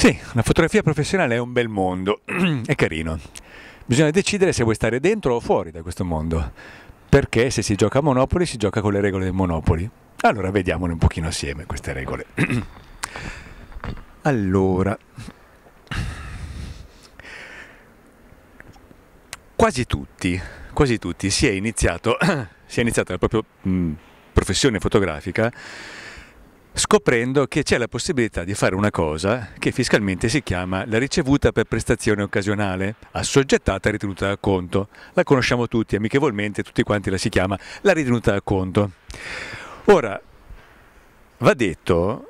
Sì, la fotografia professionale è un bel mondo, è carino. Bisogna decidere se vuoi stare dentro o fuori da questo mondo, perché se si gioca a Monopoli si gioca con le regole del Monopoli. Allora vediamole un pochino assieme queste regole. allora, quasi tutti, quasi tutti si è iniziato, si è iniziato la propria mh, professione fotografica scoprendo che c'è la possibilità di fare una cosa che fiscalmente si chiama la ricevuta per prestazione occasionale, assoggettata e ritenuta a conto. La conosciamo tutti, amichevolmente tutti quanti la si chiama la ritenuta a conto. Ora, va detto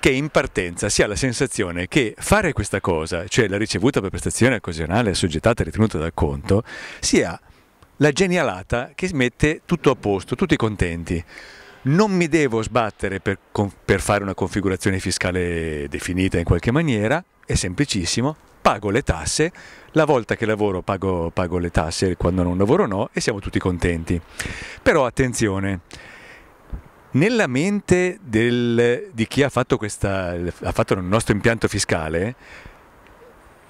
che in partenza si ha la sensazione che fare questa cosa, cioè la ricevuta per prestazione occasionale assoggettata e ritenuta da conto, sia la genialata che mette tutto a posto, tutti contenti non mi devo sbattere per, per fare una configurazione fiscale definita in qualche maniera, è semplicissimo, pago le tasse, la volta che lavoro pago, pago, le tasse, quando non lavoro no e siamo tutti contenti. Però attenzione, nella mente del, di chi ha fatto, questa, ha fatto il nostro impianto fiscale,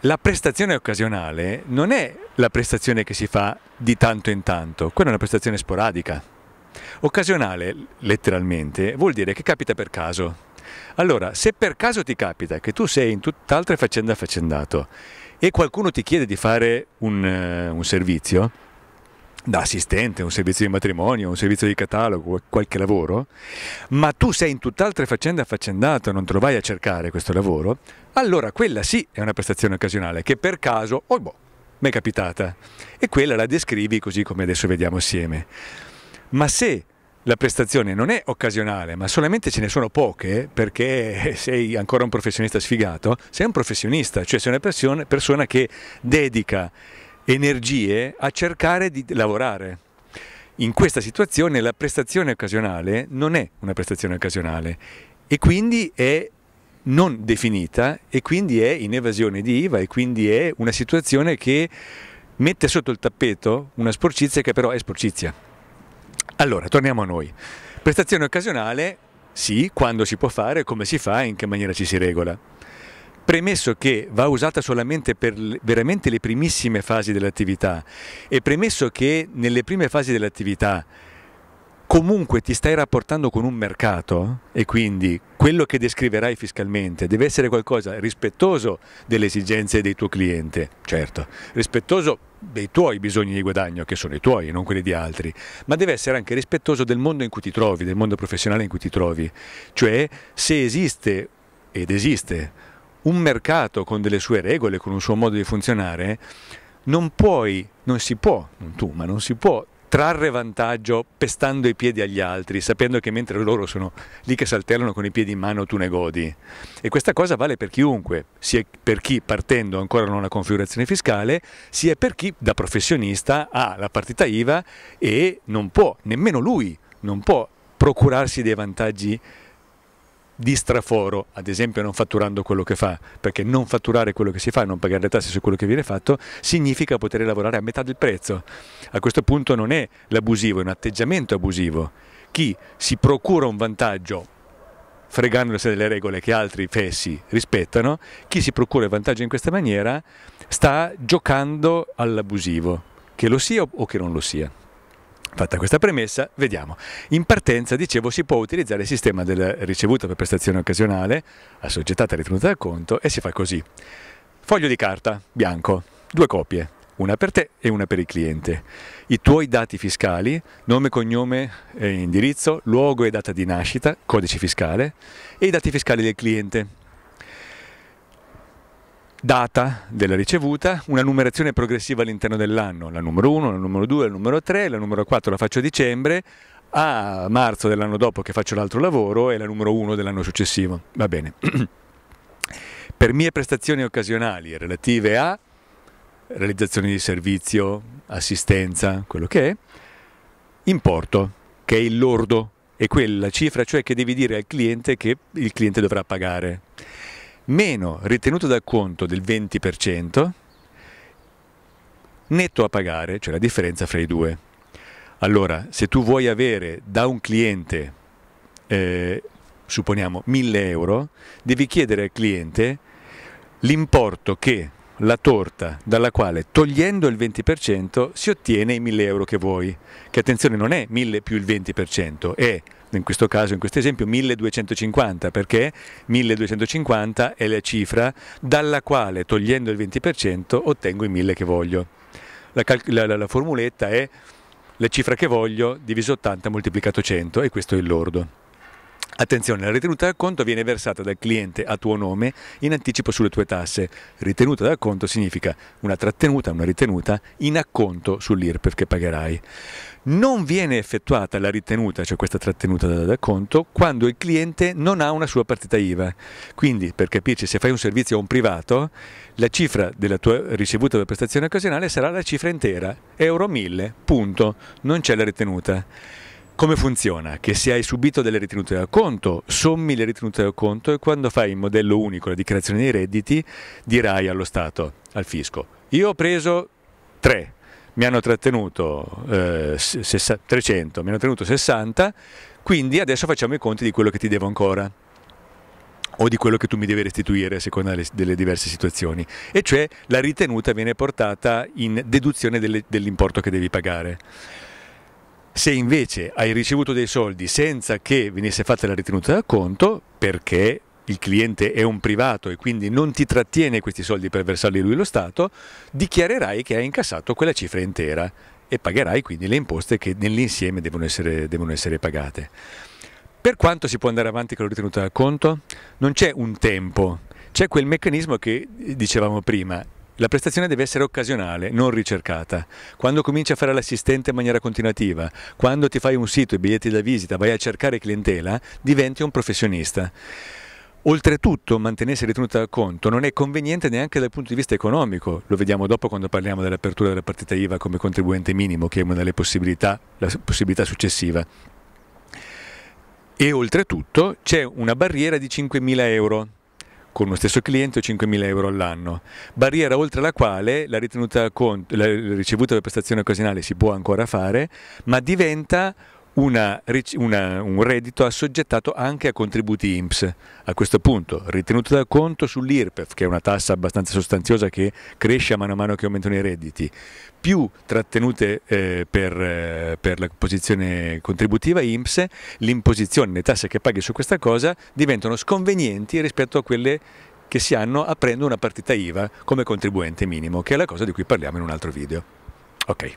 la prestazione occasionale non è la prestazione che si fa di tanto in tanto, quella è una prestazione sporadica Occasionale, letteralmente, vuol dire che capita per caso. Allora, se per caso ti capita che tu sei in tutt'altra faccenda affaccendato e qualcuno ti chiede di fare un, uh, un servizio, da assistente, un servizio di matrimonio, un servizio di catalogo, qualche lavoro, ma tu sei in tutt'altre faccende affaccendato e non te lo vai a cercare questo lavoro, allora quella sì è una prestazione occasionale che per caso, oh boh, mi è capitata e quella la descrivi così come adesso vediamo assieme ma se la prestazione non è occasionale, ma solamente ce ne sono poche perché sei ancora un professionista sfigato, sei un professionista, cioè sei una persona che dedica energie a cercare di lavorare. In questa situazione la prestazione occasionale non è una prestazione occasionale e quindi è non definita e quindi è in evasione di IVA e quindi è una situazione che mette sotto il tappeto una sporcizia che però è sporcizia. Allora, torniamo a noi. Prestazione occasionale, sì, quando si può fare, come si fa e in che maniera ci si regola. Premesso che va usata solamente per veramente le primissime fasi dell'attività e premesso che nelle prime fasi dell'attività comunque ti stai rapportando con un mercato e quindi quello che descriverai fiscalmente deve essere qualcosa rispettoso delle esigenze del tuo cliente, certo, rispettoso dei tuoi bisogni di guadagno, che sono i tuoi e non quelli di altri, ma deve essere anche rispettoso del mondo in cui ti trovi, del mondo professionale in cui ti trovi. Cioè, se esiste, ed esiste, un mercato con delle sue regole, con un suo modo di funzionare, non puoi, non si può, non tu, ma non si può trarre vantaggio pestando i piedi agli altri, sapendo che mentre loro sono lì che saltellano con i piedi in mano tu ne godi. E questa cosa vale per chiunque, sia per chi partendo ancora non ha configurazione fiscale, sia per chi da professionista ha la partita IVA e non può, nemmeno lui, non può procurarsi dei vantaggi di straforo, ad esempio non fatturando quello che fa, perché non fatturare quello che si fa e non pagare le tasse su quello che viene fatto, significa poter lavorare a metà del prezzo. A questo punto non è l'abusivo, è un atteggiamento abusivo. Chi si procura un vantaggio fregandosi delle regole che altri fessi rispettano, chi si procura il vantaggio in questa maniera sta giocando all'abusivo, che lo sia o che non lo sia. Fatta questa premessa, vediamo. In partenza, dicevo, si può utilizzare il sistema della ricevuta per prestazione occasionale, assoggettata e ritenuta dal conto, e si fa così. Foglio di carta, bianco, due copie, una per te e una per il cliente. I tuoi dati fiscali, nome, cognome, indirizzo, luogo e data di nascita, codice fiscale, e i dati fiscali del cliente, data della ricevuta, una numerazione progressiva all'interno dell'anno, la numero 1, la numero 2, la numero 3, la numero 4 la faccio a dicembre, a marzo dell'anno dopo che faccio l'altro lavoro e la numero 1 dell'anno successivo. Va bene. per mie prestazioni occasionali relative a realizzazione di servizio, assistenza, quello che è, importo, che è il lordo, è quella cifra cioè che devi dire al cliente che il cliente dovrà pagare meno ritenuto dal conto del 20%, netto a pagare, cioè la differenza fra i due. Allora, se tu vuoi avere da un cliente, eh, supponiamo 1000 euro, devi chiedere al cliente l'importo che la torta dalla quale togliendo il 20% si ottiene i 1000 euro che vuoi, che attenzione non è 1000 più il 20%, è in questo caso, in questo esempio, 1250, perché 1250 è la cifra dalla quale togliendo il 20% ottengo i 1000 che voglio. La, la, la formuletta è la cifra che voglio diviso 80 moltiplicato 100 e questo è il lordo. Attenzione, la ritenuta da conto viene versata dal cliente a tuo nome in anticipo sulle tue tasse. Ritenuta da conto significa una trattenuta, una ritenuta in acconto sull'IRPEF che pagherai. Non viene effettuata la ritenuta, cioè questa trattenuta da conto, quando il cliente non ha una sua partita IVA. Quindi, per capirci, se fai un servizio a un privato, la cifra della tua ricevuta da prestazione occasionale sarà la cifra intera, euro 1000, punto, non c'è la ritenuta. Come funziona? Che se hai subito delle ritenute a conto, sommi le ritenute a conto e quando fai il modello unico, la dichiarazione dei redditi, dirai allo Stato, al fisco, io ho preso 3, mi hanno trattenuto eh, 300, mi hanno trattenuto 60, quindi adesso facciamo i conti di quello che ti devo ancora o di quello che tu mi devi restituire a seconda delle diverse situazioni, e cioè la ritenuta viene portata in deduzione dell'importo che devi pagare. Se invece hai ricevuto dei soldi senza che venisse fatta la ritenuta da conto, perché il cliente è un privato e quindi non ti trattiene questi soldi per versarli lui lo Stato, dichiarerai che hai incassato quella cifra intera e pagherai quindi le imposte che nell'insieme devono essere, devono essere pagate. Per quanto si può andare avanti con la ritenuta da conto? Non c'è un tempo, c'è quel meccanismo che eh, dicevamo prima, la prestazione deve essere occasionale, non ricercata. Quando cominci a fare l'assistente in maniera continuativa, quando ti fai un sito e biglietti da visita, vai a cercare clientela, diventi un professionista. Oltretutto mantenersi ritenuta a conto non è conveniente neanche dal punto di vista economico, lo vediamo dopo quando parliamo dell'apertura della partita IVA come contribuente minimo, che è una delle possibilità, la possibilità successiva. E oltretutto c'è una barriera di 5.000 euro con uno stesso cliente o 5.000 euro all'anno, barriera oltre la quale la, la ricevuta per prestazione occasionale si può ancora fare, ma diventa una, una, un reddito assoggettato anche a contributi INPS, a questo punto ritenuto dal conto sull'IRPEF, che è una tassa abbastanza sostanziosa che cresce a mano a mano che aumentano i redditi, più trattenute eh, per, eh, per, la posizione contributiva INPS, l'imposizione, le tasse che paghi su questa cosa diventano sconvenienti rispetto a quelle che si hanno aprendo una partita IVA come contribuente minimo, che è la cosa di cui parliamo in un altro video. Okay.